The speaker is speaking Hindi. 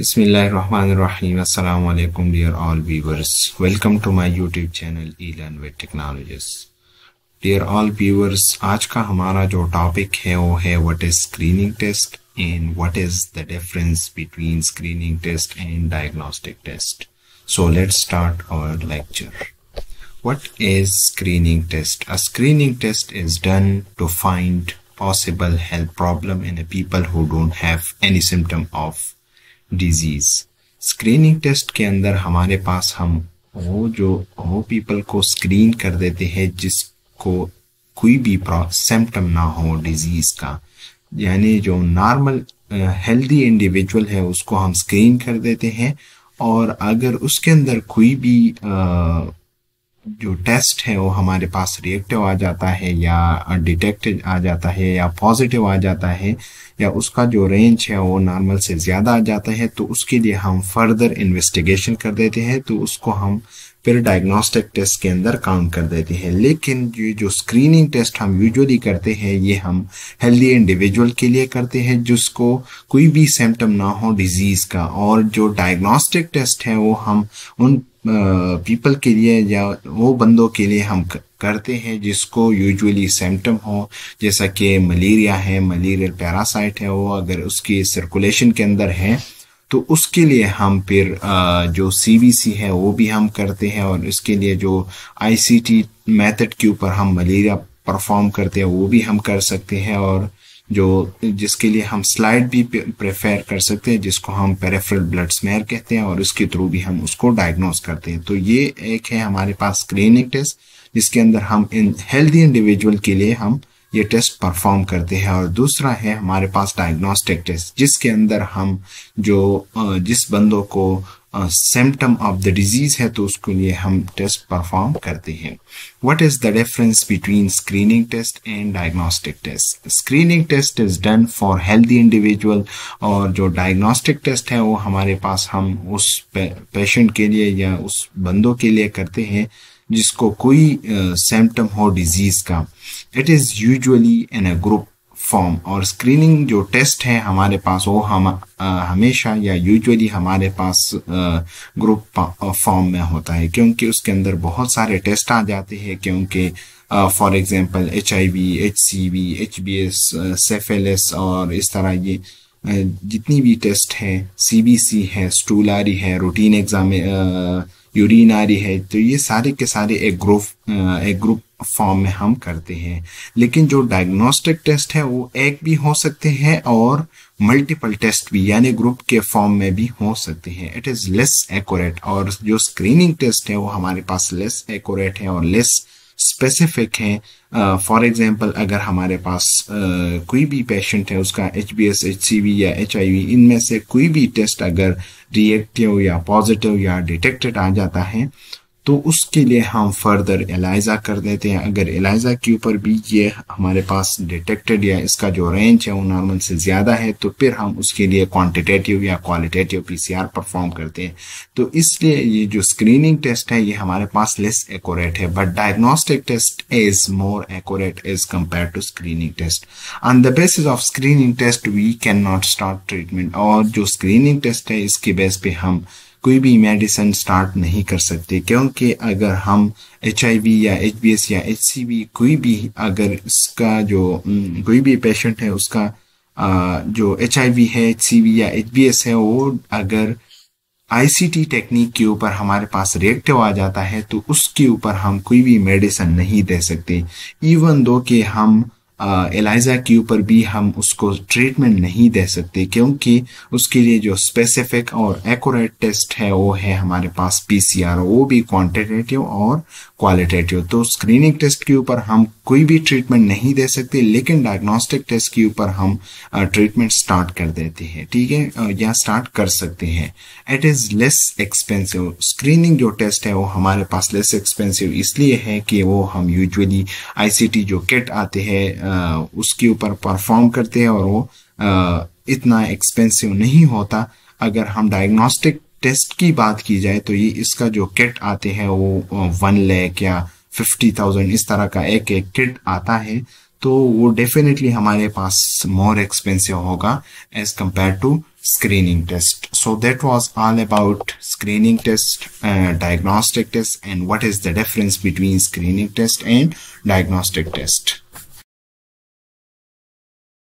Bismillahirrahmanirrahim. Rahmanir Rahim. Assalamu alaikum, dear all viewers. Welcome to my YouTube channel eLearn with Technologies. Dear all viewers, आज का हमारा जो टॉपिक है वो है what is screening test and what is the difference between screening test So let's start our lecture. What is screening test? A screening test is done to find possible health problem in a people who don't have any symptom of disease screening test के अंदर हमारे पास हम वो जो वो पीपल को स्क्रीन कर देते हैं जिसको कोई भी सिम्टम ना हो डिजीज का यानी जो नॉर्मल हेल्दी इंडिविजुअल है उसको हम स्क्रीन कर देते हैं और अगर उसके अंदर कोई भी जो टेस्ट है वो हमारे पास रिएक्टिव आ जाता है या डिटेक्टेड आ जाता है या पॉजिटिव आ जाता है या उसका जो रेंज है वो नॉर्मल से ज़्यादा आ जाता है तो उसके लिए हम फर्दर इन्वेस्टिगेशन कर देते हैं तो उसको हम फिर डायग्नोस्टिक टेस्ट के अंदर काउंट कर देते हैं लेकिन ये जो स्क्रीनिंग टेस्ट हम यूजुअली करते हैं ये हम हेल्दी इंडिविजुअल के लिए करते हैं जिसको कोई भी सिम्टम ना हो डिजीज़ का और जो डायग्नोस्टिक टेस्ट है वो हम उन पीपल के लिए या वो बंदों के लिए हम करते हैं जिसको यूजुअली सिम्टम हो जैसा कि मलेरिया है मलेरियल पैरासाइट है वो अगर उसकी सर्कुलेशन के अंदर है तो उसके लिए हम फिर जो सीबीसी है वो भी हम करते हैं और इसके लिए जो आईसीटी मेथड के ऊपर हम मलेरिया परफॉर्म करते हैं वो भी हम कर सकते हैं और जो जिसके लिए हम स्लाइड भी प्रेफर कर सकते हैं जिसको हम पेरेफ्रल ब्लड स्मेयर कहते हैं और उसके थ्रू भी हम उसको डायग्नोस करते हैं तो ये एक है हमारे पास स्क्रीनिंग टेस्ट जिसके अंदर हम इन हेल्दी इंडिविजुअल के लिए हम ये टेस्ट परफॉर्म करते हैं और दूसरा है हमारे पास डायग्नोस्टिक टेस्ट जिसके अंदर हम जो जिस बंदों को सिम्टम ऑफ द डिजीज़ है तो उसके लिए हम टेस्ट परफॉर्म करते हैं what is the difference between screening test and diagnostic test screening test is done for healthy individual और जो डायग्नोस्टिक टेस्ट है वो हमारे पास हम उस पेशेंट के लिए या उस बंदों के लिए करते हैं जिसको कोई सिम्टम uh, हो डिजीज़ का it is usually in a group form और स्क्रीनिंग जो टेस्ट है हमारे पास वो हम हमेशा या यूजुअली हमारे पास ग्रुप फॉर्म में होता है क्योंकि उसके अंदर बहुत सारे टेस्ट आ जाते हैं क्योंकि for example H I V H C V H B S और इस तरह ये जितनी भी टेस्ट है सी बी सी है स्टूलारी है रूटीन एग्जाम यूरिनारी है तो ये सारे के सारे एक ग्रुप एक ग्रुप फॉर्म में हम करते हैं लेकिन जो डायग्नोस्टिक टेस्ट है वो एक भी हो सकते हैं और मल्टीपल टेस्ट भी यानी ग्रुप के फॉर्म में भी हो सकते हैं इट इज लेस एक्यूरेट और जो स्क्रीनिंग टेस्ट है वो हमारे पास लेस एक्यूरेट है और लेस स्पेसिफिक है फॉर एग्जाम्पल अगर हमारे पास uh, कोई भी पेशेंट है उसका H B S H C V या एच आई वी इनमें से कोई भी टेस्ट अगर रिएक्टिव या पॉजिटिव या डिटेक्टेड आ जाता है तो उसके लिए हम फर्दर एलाइजा कर देते हैं अगर एलाइजा के ऊपर भी ये हमारे पास डिटेक्टेड या इसका जो रेंज है वो नॉर्मल से ज़्यादा है तो फिर हम उसके लिए क्वांटिटेटिव या क्वालिटेटिव पीसीआर परफॉर्म करते हैं तो इसलिए ये जो स्क्रीनिंग टेस्ट है ये हमारे पास लेस एकोरेट है but diagnostic test is more accurate as compare to screening test on the basis of screening test we can not start treatment और जो स्क्रीनिंग टेस्ट है इसके बेस पे हम कोई भी मेडिसिन स्टार्ट नहीं कर सकते क्योंकि अगर हम एच या एच या एच कोई भी अगर इसका जो कोई भी पेशेंट है उसका जो एच है एच या एच है वो अगर आईसीटी टेक्निक के ऊपर हमारे पास रिएक्टिव आ जाता है तो उसके ऊपर हम कोई भी मेडिसिन नहीं दे सकते इवन दो कि हम एलाइजा के ऊपर भी हम उसको ट्रीटमेंट नहीं दे सकते क्योंकि उसके लिए जो स्पेसिफिक और एक्यूरेट टेस्ट है वो है हमारे पास पीसीआर वो भी क्वांटिटेटिव और क्वालिटेटिव तो स्क्रीनिंग टेस्ट के ऊपर हम कोई भी ट्रीटमेंट नहीं दे सकते लेकिन डायग्नोस्टिक टेस्ट के ऊपर हम ट्रीटमेंट स्टार्ट कर देते हैं ठीक है या स्टार्ट कर सकते हैं it is less expensive screening जो टेस्ट है वो हमारे पास लेस एक्सपेंसिव इसलिए है कि वो हम यूजुअली आईसीटी जो किट आते हैं उसके ऊपर परफॉर्म करते हैं और वो इतना एक्सपेंसिव नहीं होता अगर हम डायग्नोस्टिक टेस्ट की बात की जाए तो ये इसका जो किट आते हैं वो वन लैख या फिफ्टी थाउजेंड इस तरह का एक एक किट आता है तो वो डेफिनेटली हमारे पास मोर एक्सपेंसिव होगा as compare to screening test so that was all about screening test diagnostic test and what is the difference between screening test and diagnostic test